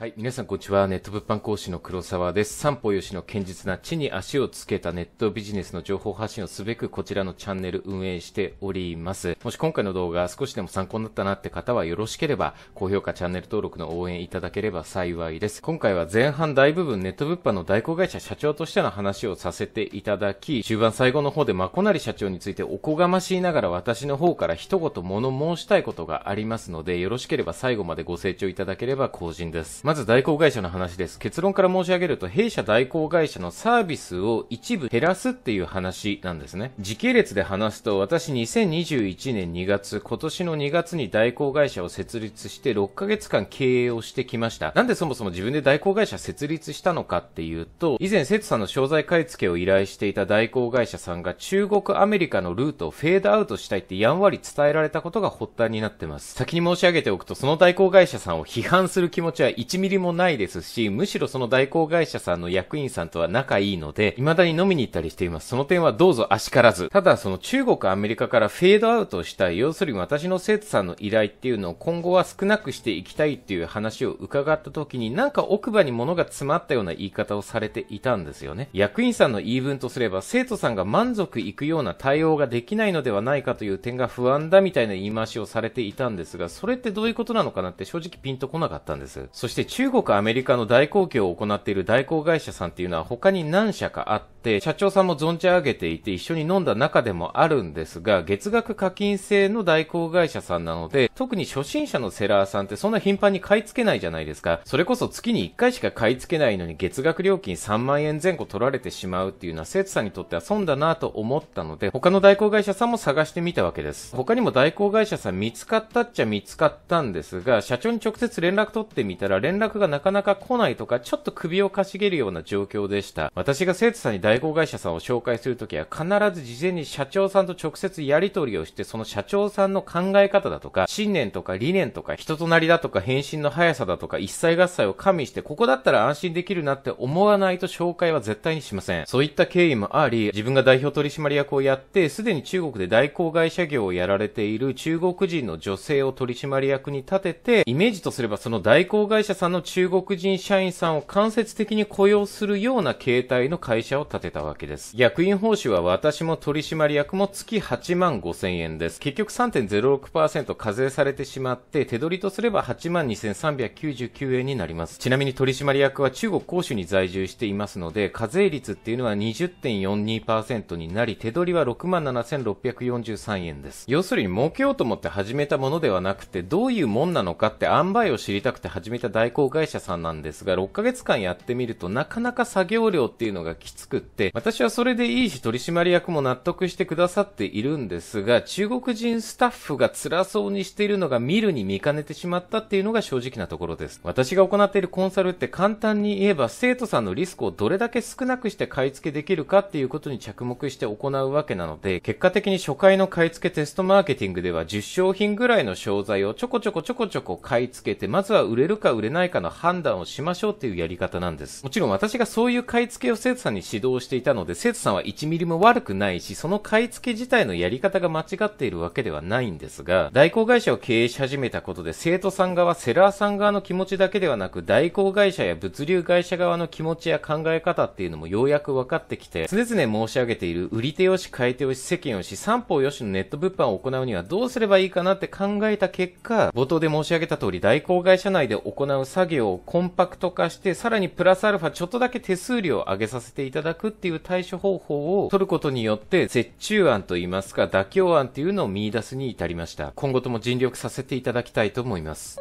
はい。皆さん、こんにちは。ネット物販講師の黒沢です。三方よしの堅実な地に足をつけたネットビジネスの情報発信をすべく、こちらのチャンネル運営しております。もし今回の動画少しでも参考になったなって方はよろしければ、高評価、チャンネル登録の応援いただければ幸いです。今回は前半大部分ネット物販の代行会社社長としての話をさせていただき、終盤最後の方でまこなり社長についておこがましいながら私の方から一言物申したいことがありますので、よろしければ最後までご清聴いただければ幸甚です。まず代行会社の話です。結論から申し上げると、弊社代行会社のサービスを一部減らすっていう話なんですね。時系列で話すと、私2021年2月、今年の2月に代行会社を設立して6ヶ月間経営をしてきました。なんでそもそも自分で代行会社設立したのかっていうと、以前生徒さんの商材買い付けを依頼していた代行会社さんが中国アメリカのルートをフェードアウトしたいってやんわり伝えられたことが発端になってます。先に申し上げておくと、その代行会社さんを批判する気持ちは1 1ミリもないですし、むしろその代行会社さんの役員さんとは仲いいので、未だに飲みに行ったりしています。その点はどうぞあしからず。ただ、その中国、アメリカからフェードアウトしたい、要するに私の生徒さんの依頼っていうのを今後は少なくしていきたいっていう話を伺った時に、なんか奥歯に物が詰まったような言い方をされていたんですよね。役員さんの言い分とすれば、生徒さんが満足いくような対応ができないのではないかという点が不安だみたいな言い回しをされていたんですが、それってどういうことなのかなって正直ピンとこなかったんです。そして中国、アメリカの代行業を行っている代行会社さんっていうのは他に何社かあって、社長さんも存じ上げていて一緒に飲んだ中でもあるんですが、月額課金制の代行会社さんなので、特に初心者のセラーさんってそんな頻繁に買い付けないじゃないですか。それこそ月に1回しか買い付けないのに月額料金3万円前後取られてしまうっていうのは生徒さんにとっては損だなと思ったので、他の代行会社さんも探してみたわけです。他にも代行会社さん見つかったっちゃ見つかったんですが、社長に直接連絡取ってみたら連絡絡がなかなか来ないとか、ちょっと首をかしげるような状況でした。私が生徒さんに代行会社さんを紹介するときは、必ず事前に社長さんと直接やり取りをして、その社長さんの考え方だとか、信念とか理念とか、人となりだとか、返信の速さだとか、一切合切を加味して、ここだったら安心できるなって思わないと紹介は絶対にしません。そういった経緯もあり、自分が代表取締役をやって、すでに中国で代行会社業をやられている中国人の女性を取締役に立てて、イメージとすればその代行会社さんの中国人社員さんを間接的に雇用するような形態の会社を建てたわけです。役員報酬は私も取締役も月8万5千円です。結局3.06%課税されてしまって、手取りとすれば8万2399円になります。ちなみに取締役は中国公州に在住していますので、課税率っていうのは20.42%になり、手取りは6万7643円です。要するに儲けようと思って始めたものではなくて、どういうもんなのかって塩梅を知りたくて始めた大代行会社さんなんですが、6ヶ月間やってみるとなかなか作業量っていうのがきつくって、私はそれでいいし取締役も納得してくださっているんですが、中国人スタッフが辛そうにしているのが見るに見かねてしまったっていうのが正直なところです。私が行っているコンサルって簡単に言えば生徒さんのリスクをどれだけ少なくして買い付けできるかっていうことに着目して行うわけなので、結果的に初回の買い付けテストマーケティングでは10商品ぐらいの商材をちょこちょこちょこちょこ買い付けて、まずは売れるか売れないないかの判断をしましょうっていうやり方なんです。もちろん私がそういう買い付けを生徒さんに指導していたので、生徒さんは1ミリも悪くないし、その買い付け自体のやり方が間違っているわけではないんですが、代行会社を経営し始めたことで、生徒さん側、セラーさん側の気持ちだけではなく、代行会社や物流会社側の気持ちや考え方っていうのもようやく分かってきて、常々申し上げている、売り手よし、買い手よし、世間よし、三方よしのネット物販を行うにはどうすればいいかなって考えた結果、冒頭で申し上げた通り、代行会社内で行う作業をコンパクト化して、さらにプラスアルファちょっとだけ手数料を上げさせていただくっていう対処方法を取ることによって、折衷案といいますか、妥協案っていうのを見出すに至りました。今後とも尽力させていただきたいと思います。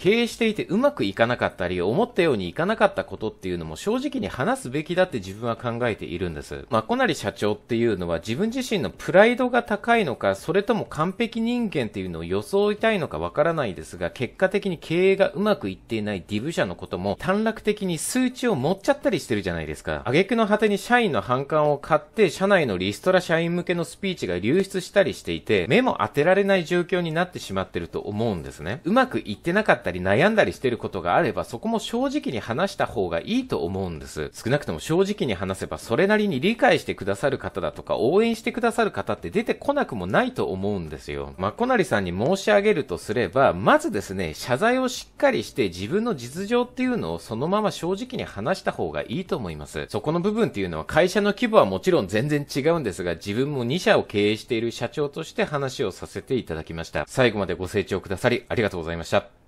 経営していてうまくいかなかったり、思ったようにいかなかったことっていうのも正直に話すべきだって自分は考えているんです。まあ、なり社長っていうのは自分自身のプライドが高いのか、それとも完璧人間っていうのを装いたいのかわからないですが、結果的に経営がうまくいっていないディブ社のことも短絡的に数値を持っちゃったりしてるじゃないですか。挙句の果てに社員の反感を買って、社内のリストラ社員向けのスピーチが流出したりしていて、目も当てられない状況になってしまってると思うんですね。うまくいってなかったったり悩んだりしてることがあれば、そこも正直に話した方がいいと思うんです。少なくとも正直に話せば、それなりに理解してくださる方だとか、応援してくださる方って出てこなくもないと思うんですよ。まあ、こなりさんに申し上げるとすれば、まずですね、謝罪をしっかりして自分の実情っていうのをそのまま正直に話した方がいいと思います。そこの部分っていうのは会社の規模はもちろん全然違うんですが、自分も2社を経営している社長として話をさせていただきました。最後までご清聴くださりありがとうございました。